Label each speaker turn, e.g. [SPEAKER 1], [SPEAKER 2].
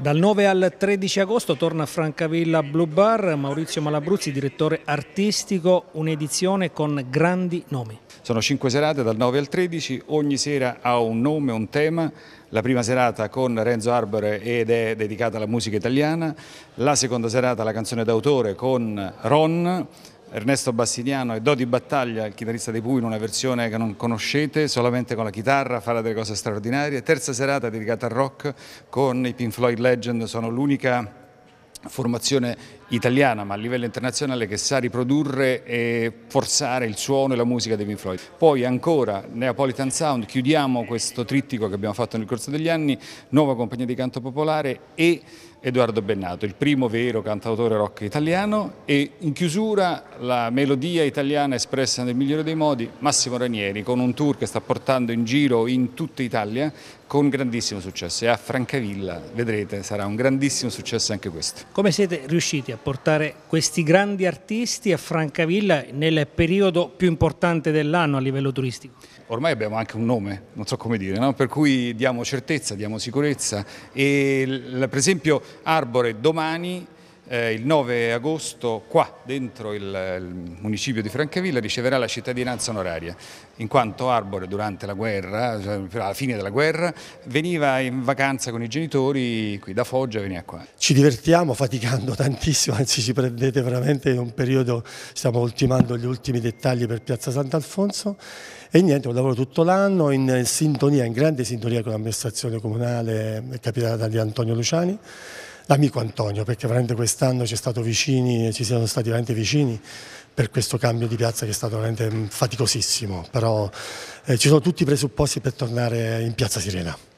[SPEAKER 1] Dal 9 al 13 agosto torna a Francavilla Blue Bar, Maurizio Malabruzzi, direttore artistico, un'edizione con grandi nomi.
[SPEAKER 2] Sono cinque serate dal 9 al 13, ogni sera ha un nome, un tema, la prima serata con Renzo Arbore ed è dedicata alla musica italiana, la seconda serata alla canzone d'autore con Ron, Ernesto Bassiniano e Dodi Battaglia, il chitarrista dei Pui, in una versione che non conoscete, solamente con la chitarra, farà delle cose straordinarie. Terza serata dedicata al rock con i Pink Floyd Legend, sono l'unica formazione italiana ma a livello internazionale che sa riprodurre e forzare il suono e la musica di Pink Floyd. Poi ancora Neapolitan Sound, chiudiamo questo trittico che abbiamo fatto nel corso degli anni, Nuova Compagnia di Canto Popolare e Edoardo Bennato, il primo vero cantautore rock italiano e in chiusura la melodia italiana espressa nel migliore dei modi Massimo Ranieri con un tour che sta portando in giro in tutta Italia con grandissimo successo e a Francavilla vedrete sarà un grandissimo successo anche questo.
[SPEAKER 1] Come siete riusciti a portare questi grandi artisti a Francavilla nel periodo più importante dell'anno a livello turistico? Ormai
[SPEAKER 2] abbiamo anche un nome, non so come dire, no? per cui diamo certezza, diamo sicurezza e per esempio Arbore domani eh, il 9 agosto qua dentro il, il, municipio di Francavilla riceverà la cittadinanza onoraria in quanto Arbore durante la guerra, cioè, alla fine della guerra, veniva in vacanza con i genitori qui da Foggia, veniva qua.
[SPEAKER 3] Ci divertiamo faticando tantissimo, anzi ci prendete veramente un periodo, stiamo ultimando gli ultimi dettagli per Piazza Sant'Alfonso e niente, un lavoro tutto l'anno in sintonia, in grande sintonia con l'amministrazione comunale eh, capitata di Antonio Luciani l'amico Antonio, perché veramente quest'anno ci, vicini, ci siamo stati veramente vicini per questo cambio di piazza che è stato veramente faticosissimo, però eh, ci sono tutti i presupposti per tornare in Piazza Sirena.